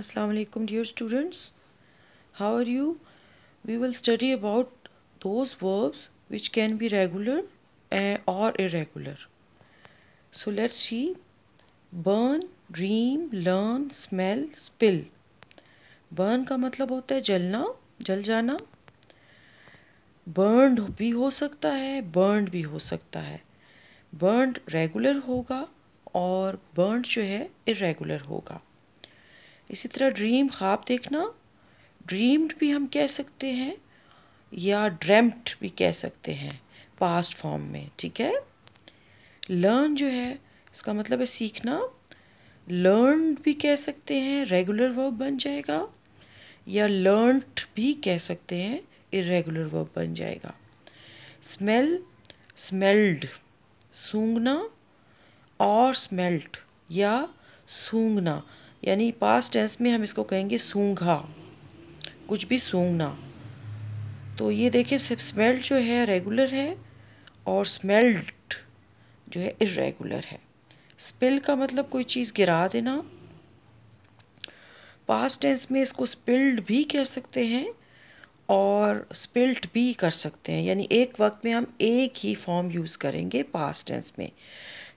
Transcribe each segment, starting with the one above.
Assalamualaikum dear students how are you we will study about those verbs which can be regular or irregular so let's see burn dream learn smell spill burn का मतलब होता है जलना जल जाना burn भी हो सकता है बर्न भी हो सकता है बर्न रेगुलर होगा और बर्न जो है इरेगुलर होगा इसी तरह ड्रीम ख्वाब देखना ड्रीम्ड भी हम कह सकते हैं या ड्रेम्ट भी कह सकते हैं पास्ट फॉर्म में ठीक है लर्न जो है इसका मतलब है सीखना लर्न भी कह सकते हैं रेगुलर वर्ब बन जाएगा या लर्न भी कह सकते हैं इरेगुलर वर्ब बन जाएगा स्मेल स्मेल्ड सूंघना और स्मेल्ट या सूंघना यानी पास्ट टेंस में हम इसको कहेंगे सूंघा कुछ भी सूंघना तो ये सिर्फ स्मेल्ट जो है रेगुलर है और स्मेल्ट जो है इरेगुलर है स्पिल का मतलब कोई चीज़ गिरा देना पास्ट टेंस में इसको स्पिल्ड भी कह सकते हैं और स्पिल्ट भी कर सकते हैं यानी एक वक्त में हम एक ही फॉर्म यूज़ करेंगे पास्ट टेंस में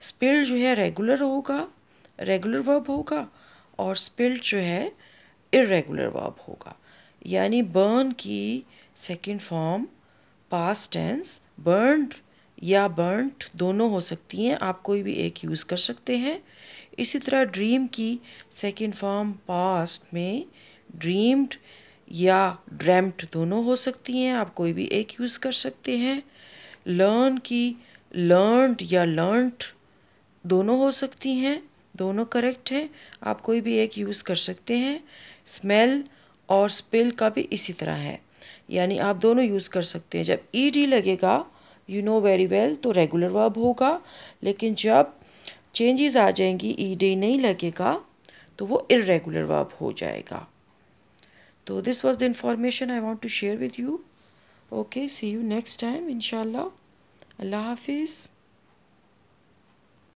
स्पिल्ड जो है रेगुलर होगा रेगुलर वर्ब होगा और स्पिल्ट जो है इरेगुलर वर्ब होगा यानी बर्न की second form past tense burn या बर्नट दोनों हो सकती हैं आप कोई भी एक यूज़ कर सकते हैं इसी तरह ड्रीम की सेकंड फॉर्म पास्ट में ड्रीम्ड या ड्रैम्ड दोनों हो सकती हैं आप कोई भी एक यूज़ कर सकते हैं लर्न की लर्नड या लर्नट दोनों हो सकती हैं दोनों करेक्ट है आप कोई भी एक यूज़ कर सकते हैं स्मेल और स्पेल का भी इसी तरह है यानी आप दोनों यूज़ कर सकते हैं जब ई e डी लगेगा यू नो वेरी वेल तो रेगुलर वर्ब होगा लेकिन जब चेंजेस आ जाएंगी ई e डी नहीं लगेगा तो वो इरेगुलर वर्ब हो जाएगा तो this was the information I want to share with you okay see you next time इनशाला अल्लाह हाफिज़